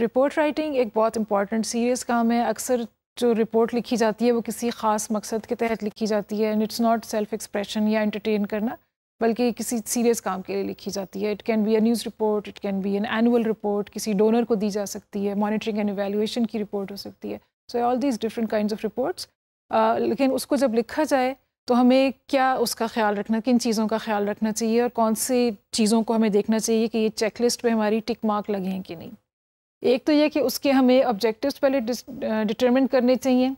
report writing एक बहुत important serious काम है अक्सर जो रिपोर्ट लिखी जाती है वो किसी ख़ास मकसद के तहत लिखी जाती है and it's not self expression या एंटरटेन करना बल्कि किसी सीरियस काम के लिए लिखी जाती है it can be a news report it can be an annual report किसी डोनर को दी जा सकती है मॉनिटरिंग एंड एवेल्यूशन की रिपोर्ट हो सकती है so all these different kind of reports लेकिन उसको जब लिखा जाए तो हमें क्या उसका ख्याल रखना किन चीज़ों का ख्याल रखना चाहिए और कौन सी चीज़ों को हमें देखना चाहिए कि ये चेकलिस्ट पर हमारी टिक मार्क लगे हैं कि नहीं एक तो यह कि उसके हमें ऑब्जेक्टिव्स पहले डिटरमिन करने चाहिए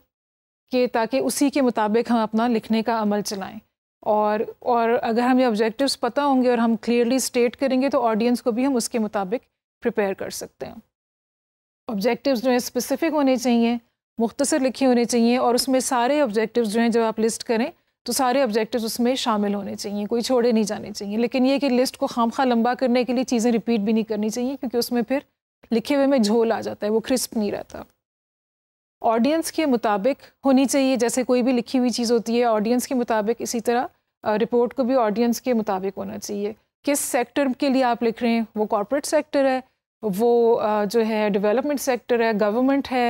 कि ताकि उसी के मुताबिक हम अपना लिखने का अमल चलाएं और और अगर हमें ऑब्जेक्टिव्स पता होंगे और हम क्लियरली स्टेट करेंगे तो ऑडियंस को भी हम उसके मुताबिक प्रिपेयर कर सकते हैं ऑब्जेक्टिव्स जो हैं स्पेसिफिक होने चाहिए मुख्तसर लिखे होने चाहिए और उसमें सारे ऑब्जेक्टिव्स जो हैं जब आप लिस्ट करें तो सारे ऑब्जेक्टिव्स उसमें शामिल होने चाहिए कोई छोड़े नहीं जाने चाहिए लेकिन ये कि लिस्ट को खाम लंबा करने के लिए चीज़ें रिपीट भी नहीं करनी चाहिए क्योंकि उसमें फिर लिखे हुए में झोल आ जाता है वो क्रिस्प नहीं रहता ऑडियंस के मुताबिक होनी चाहिए जैसे कोई भी लिखी हुई चीज़ होती है ऑडियंस के मुताबिक इसी तरह रिपोर्ट को भी ऑडियंस के मुताबिक होना चाहिए किस सेक्टर के लिए आप लिख रहे हैं वो कॉरपोरेट सेक्टर है वो जो है डेवलपमेंट सेक्टर है गवर्नमेंट है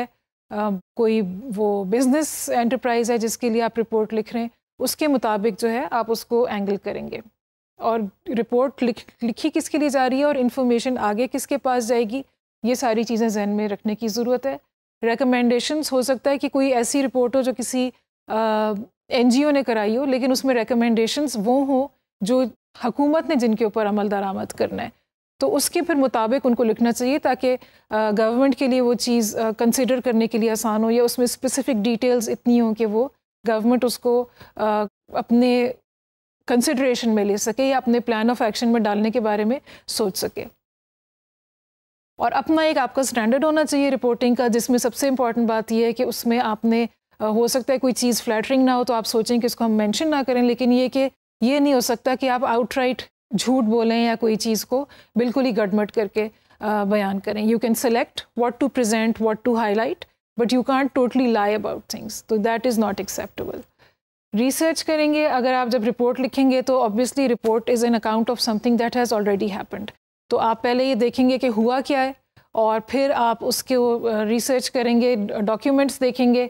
कोई वो बिजनेस एंटरप्राइज है जिसके लिए आप रिपोर्ट लिख रहे हैं उसके मुताबिक जो है आप उसको एंगल करेंगे और रिपोर्ट लिख लिखी किसके लिए जा रही है और इन्फॉर्मेशन आगे किसके पास जाएगी ये सारी चीज़ें जहन में रखने की ज़रूरत है रिकमेंडेशंस हो सकता है कि कोई ऐसी रिपोर्ट हो जो किसी एन ने कराई हो लेकिन उसमें रिकमेंडेशंस वो हों जो हकूमत ने जिनके ऊपर अमल दरामद करना है तो उसके फिर मुताबिक उनको लिखना चाहिए ताकि गवर्नमेंट के लिए वो चीज़ कंसिडर करने के लिए आसान हो या उसमें स्पेसिफिक डिटेल्स इतनी हों कि वो गवर्नमेंट उसको आ, अपने कंसिड्रेशन में ले सके या अपने प्लान ऑफ एक्शन में डालने के बारे में सोच सके और अपना एक आपका स्टैंडर्ड होना चाहिए रिपोर्टिंग का जिसमें सबसे इंपॉर्टेंट बात यह है कि उसमें आपने हो सकता है कोई चीज़ फ्लैटरिंग ना हो तो आप सोचें कि इसको हम मैंशन ना करें लेकिन ये कि ये नहीं हो सकता कि आप आउटराइट झूठ बोलें या कोई चीज़ को बिल्कुल ही गडमट करके बयान करें you can select what to present what to highlight but you can't totally lie about things तो that is not acceptable research करेंगे अगर आप जब रिपोर्ट लिखेंगे तो obviously report is an account of something that has already happened तो आप पहले ये देखेंगे कि हुआ क्या है और फिर आप उसके रिसर्च करेंगे डॉक्यूमेंट्स देखेंगे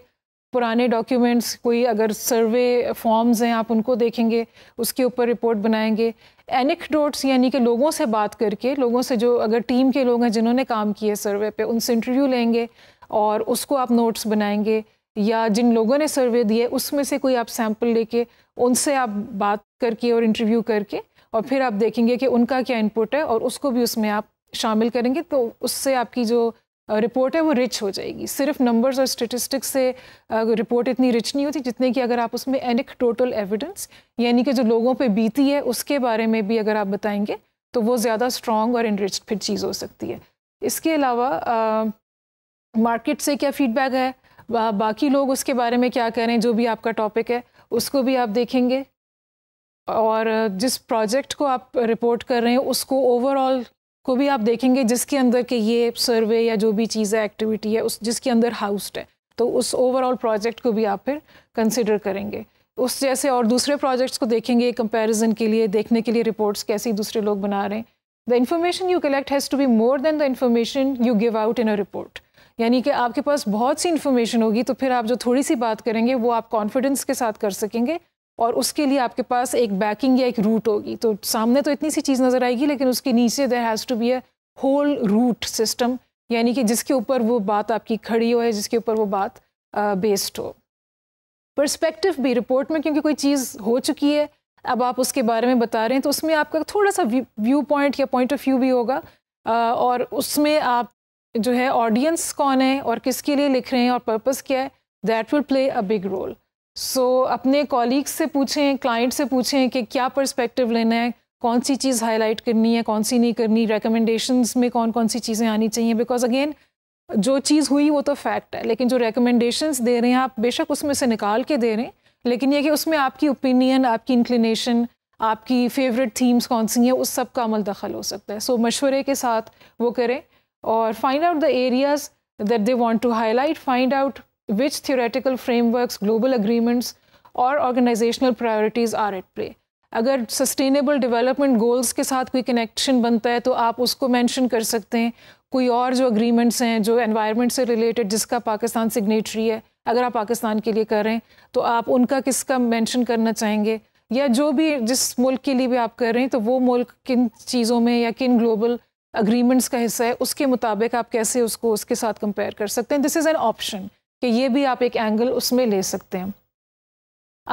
पुराने डॉक्यूमेंट्स कोई अगर सर्वे फॉर्म्स हैं आप उनको देखेंगे उसके ऊपर रिपोर्ट बनाएंगे एनिकडोट्स यानी कि लोगों से बात करके लोगों से जो अगर टीम के लोग हैं जिन्होंने काम किए सर्वे पे उनसे इंटरव्यू लेंगे और उसको आप नोट्स बनाएंगे या जिन लोगों ने सर्वे दिए उसमें से कोई आप सैम्पल लेके उनसे आप बात करके और इंटरव्यू करके और फिर आप देखेंगे कि उनका क्या इनपुट है और उसको भी उसमें आप शामिल करेंगे तो उससे आपकी जो रिपोर्ट है वो रिच हो जाएगी सिर्फ नंबर्स और स्टेटिस्टिक्स से रिपोर्ट इतनी रिच नहीं होती जितने कि अगर आप उसमें एनिक टोटल एविडेंस यानी कि जो लोगों पे बीती है उसके बारे में भी अगर आप बताएंगे तो वो ज़्यादा स्ट्रॉन्ग और इनरिच फिर चीज़ हो सकती है इसके अलावा मार्केट से क्या फीडबैक है बा, बाकी लोग उसके बारे में क्या कह रहे हैं जो भी आपका टॉपिक है उसको भी आप देखेंगे और जिस प्रोजेक्ट को आप रिपोर्ट कर रहे हैं उसको ओवरऑल को भी आप देखेंगे जिसके अंदर के ये सर्वे या जो भी चीज़ है एक्टिविटी है उस जिसके अंदर हाउस्ड है तो उस ओवरऑल प्रोजेक्ट को भी आप फिर कंसिडर करेंगे उस जैसे और दूसरे प्रोजेक्ट्स को देखेंगे कंपेरिजन के लिए देखने के लिए रिपोर्ट्स कैसी दूसरे लोग बना रहे हैं the information you collect has to be more than the information you give out in a report यानी कि आपके पास बहुत सी इन्फॉर्मेशन होगी तो फिर आप जो थोड़ी सी बात करेंगे वो आप कॉन्फिडेंस के साथ कर सकेंगे और उसके लिए आपके पास एक बैकिंग या एक रूट होगी तो सामने तो इतनी सी चीज़ नज़र आएगी लेकिन उसके नीचे there has to be a whole root system यानी कि जिसके ऊपर वो बात आपकी खड़ी हो या जिसके ऊपर वो बात बेस्ड हो परस्पेक्टिव भी रिपोर्ट में क्योंकि कोई चीज़ हो चुकी है अब आप उसके बारे में बता रहे हैं तो उसमें आपका थोड़ा सा व्यू पॉइंट या पॉइंट ऑफ व्यू भी होगा और उसमें आप जो है ऑडियंस कौन है और किसके लिए लिख रहे हैं और पर्पज़ क्या है that will play a big role so so, अपने कॉलिग्स से पूछें क्लाइंट से पूछें कि क्या पर्सपेक्टिव लेना है कौन सी चीज़ हाईलाइट करनी है कौन सी नहीं करनी रिकमेंडेशंस में कौन कौन सी चीज़ें आनी चाहिए बिकॉज अगेन जो चीज़ हुई वो तो फैक्ट है लेकिन जो रिकमेंडेशंस दे रहे हैं आप बेशक उसमें से निकाल के दे रहे हैं लेकिन ये कि उसमें आपकी ओपिनियन आपकी इंक्लिनेशन आपकी फेवरेट थीम्स कौन सी हैं उस सब का अमल दखल हो सकता है सो so, मशवरे के साथ वो करें और find out the areas that they want to highlight find out which theoretical frameworks, global agreements, और organisational priorities are at play अगर सस्टेनेबल डेवलपमेंट गोल्स के साथ कोई कनेक्शन बनता है तो आप उसको मेंशन कर सकते हैं कोई और जो अग्रीमेंट्स हैं जो एनवायरनमेंट से रिलेटेड जिसका पाकिस्तान सिग्नेटरी है अगर आप पाकिस्तान के लिए कर रहे हैं तो आप उनका किसका मेंशन करना चाहेंगे या जो भी जिस मुल्क के लिए भी आप कर रहे हैं तो वो मुल्क किन चीज़ों में या किन ग्लोबल अग्रीमेंट्स का हिस्सा है उसके मुताबिक आप कैसे उसको उसके साथ कंपेयर कर सकते हैं दिस इज़ एन ऑप्शन कि ये भी आप एक एंगल उसमें ले सकते हैं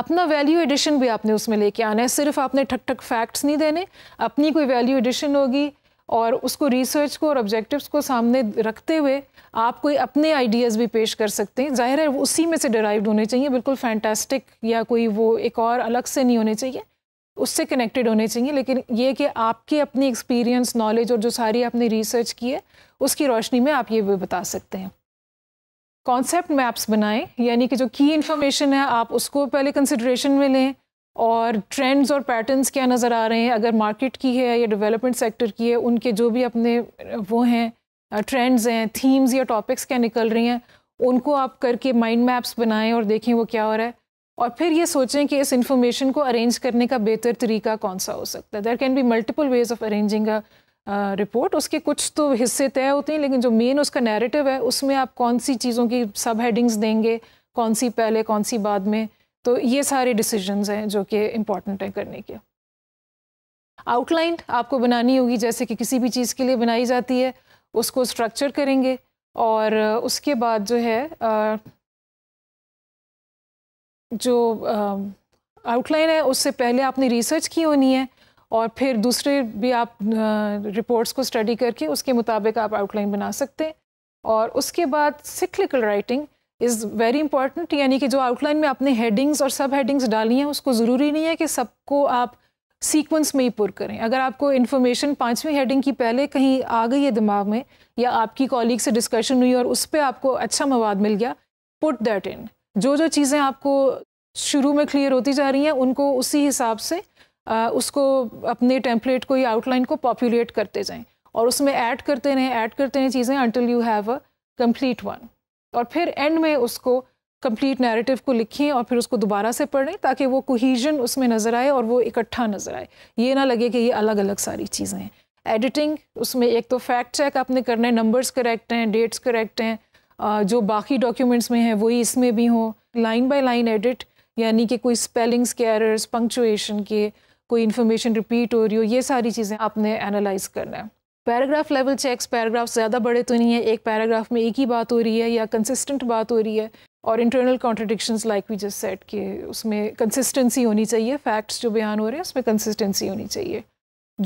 अपना वैल्यू एडिशन भी आपने उसमें लेके आना है सिर्फ आपने ठक ठक फैक्ट्स नहीं देने अपनी कोई वैल्यू एडिशन होगी और उसको रिसर्च को और ऑब्जेक्टिव्स को सामने रखते हुए आप कोई अपने आइडियाज़ भी पेश कर सकते हैं ज़ाहिर है वो उसी में से डराइव होने चाहिए बिल्कुल फैंटास्टिक या कोई वो एक और अलग से नहीं होने चाहिए उससे कनेक्टेड होने चाहिए लेकिन ये कि आपके अपनी एक्सपीरियंस नॉलेज और जो सारी आपने रिसर्च की है उसकी रोशनी में आप ये भी बता सकते हैं कॉन्सेप्ट मैप्स बनाएं यानी कि जो की इन्फॉर्मेशन है आप उसको पहले कंसिड्रेशन में लें और ट्रेंड्स और पैटर्न्स क्या नज़र आ रहे हैं अगर मार्केट की है या डेवलपमेंट सेक्टर की है उनके जो भी अपने वो हैं ट्रेंड्स हैं थीम्स या टॉपिक्स क्या निकल रही हैं उनको आप करके माइंड मैप्स बनाएं और देखें वो क्या हो रहा है और फिर ये सोचें कि इस इंफॉर्मेशन को अरेंज करने का बेहतर तरीका कौन सा हो सकता है there can be multiple ways of arranging a report उसके कुछ तो हिस्से तय होते हैं लेकिन जो मेन उसका नैरेटिव है उसमें आप कौन सी चीज़ों की सब हेडिंग्स देंगे कौन सी पहले कौन सी बाद में तो ये सारे डिसीजंस हैं जो कि इम्पॉर्टेंट हैं करने के आउटलाइन आपको बनानी होगी जैसे कि किसी भी चीज़ के लिए बनाई जाती है उसको स्ट्रक्चर करेंगे और उसके बाद जो है जो आउटलाइन है उससे पहले आपने रिसर्च की होनी है और फिर दूसरे भी आप रिपोर्ट्स को स्टडी करके उसके मुताबिक आप आउटलाइन बना सकते हैं और उसके बाद cyclical writing is very important यानी कि जो आउटलाइन में आपने हेडिंग्स और सब हेडिंग्स डाली हैं उसको ज़रूरी नहीं है कि सबको आप सीक्वेंस में ही पुर करें अगर आपको इन्फॉर्मेशन पाँचवीं हेडिंग की पहले कहीं आ गई है दिमाग में या आपकी कॉलीग से डिस्कशन हुई और उस पर आपको अच्छा मवाद मिल गया पुट दैट इन जो जो चीज़ें आपको शुरू में क्लियर होती जा रही हैं उनको उसी हिसाब से उसको अपने टेम्पलेट को या आउटलाइन को पॉपुलेट करते जाएं और उसमें ऐड करते रहें ऐड करते रहें चीज़ें until you have a complete one और फिर एंड में उसको कंप्लीट नैरेटिव को लिखें और फिर उसको दोबारा से पढ़ें ताकि वो कोहिजन उसमें नज़र आए और वो इकट्ठा नज़र आए ये ना लगे कि ये अलग अलग सारी चीज़ें हैं एडिटिंग उसमें एक तो फैक्ट चेक आपने करना है नंबर्स करेक्ट हैं डेट्स करेक्ट हैं जो बाकी डॉक्यूमेंट्स में हैं वही इसमें भी हों लाइन बाय लाइन एडिट यानी कि कोई स्पेलिंग्स के एरर्स पंक्चुएशन के कोई इन्फॉर्मेशन रिपीट हो रही हो ये सारी चीज़ें आपने एनालाइज करना है पैराग्राफ लेवल चेक्स पैराग्राफ ज़्यादा बड़े तो नहीं है एक पैराग्राफ में एक ही बात हो रही है या कंसिस्टेंट बात हो रही है और internal contradiction like we just set के उसमें कंसिस्टेंसी होनी चाहिए फैक्ट्स जो बयान हो रहे हैं उसमें कंसिस्टेंसी होनी चाहिए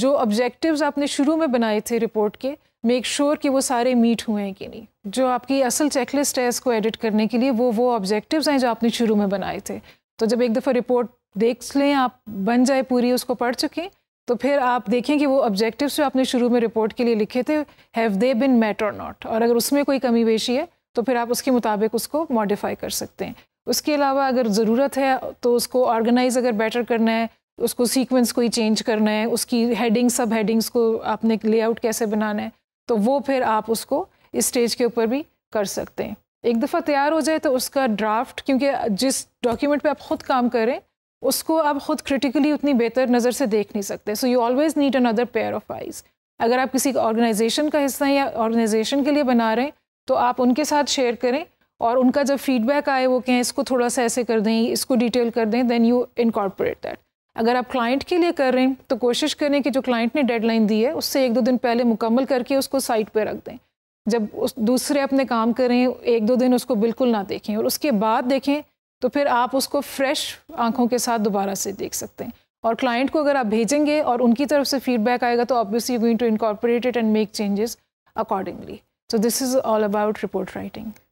जो ऑब्जेक्टिव्स आपने शुरू में बनाए थे रिपोर्ट के मेक श्योर sure कि वो सारे मीट हुए हैं कि नहीं जो आपकी असल चेकलिस्ट है इसको एडिट करने के लिए वो वो ऑब्जेक्टिव्स हैं जो आपने शुरू में बनाए थे तो जब एक दफ़ा रिपोर्ट देख लें आप बन जाए पूरी उसको पढ़ चुकें तो फिर आप देखें कि वो ऑब्जेक्टिव्स जो आपने शुरू में रिपोर्ट के लिए लिखे थे have they been met or not और अगर उसमें कोई कमी बेशी है तो फिर आप उसके मुताबिक उसको मॉडिफाई कर सकते हैं उसके अलावा अगर ज़रूरत है तो उसको ऑर्गेनाइज अगर बेटर करना है उसको सीक्वेंस कोई चेंज करना है उसकी हेडिंग सब हेडिंग्स को आपने लेआउट कैसे बनाना है तो वो फिर आप उसको इस स्टेज के ऊपर भी कर सकते हैं एक दफ़ा तैयार हो जाए तो उसका ड्राफ्ट क्योंकि जिस डॉक्यूमेंट पे आप खुद काम करें उसको आप खुद क्रिटिकली उतनी बेहतर नज़र से देख नहीं सकते so you always need another pair of eyes अगर आप किसी ऑर्गेनाइजेशन का हिस्सा या ऑर्गेनाइजेशन के लिए बना रहे हैं तो आप उनके साथ शेयर करें और उनका जब फीडबैक आए वो कहें इसको थोड़ा सा ऐसे कर दें इसको डिटेल कर दें देन यू इनकॉर्पोरेट दैट अगर आप क्लाइंट के लिए कर रहे हैं तो कोशिश करें कि जो क्लाइंट ने डेडलाइन दी है उससे एक दो दिन पहले मुकम्मल करके उसको साइट पर रख दें जब उस दूसरे अपने काम करें एक दो दिन उसको बिल्कुल ना देखें और उसके बाद देखें तो फिर आप उसको फ्रेश आंखों के साथ दोबारा से देख सकते हैं और क्लाइंट को अगर आप भेजेंगे और उनकी तरफ से फीडबैक आएगा तो obviously going to incorporate it and make changes accordingly so this is all about report writing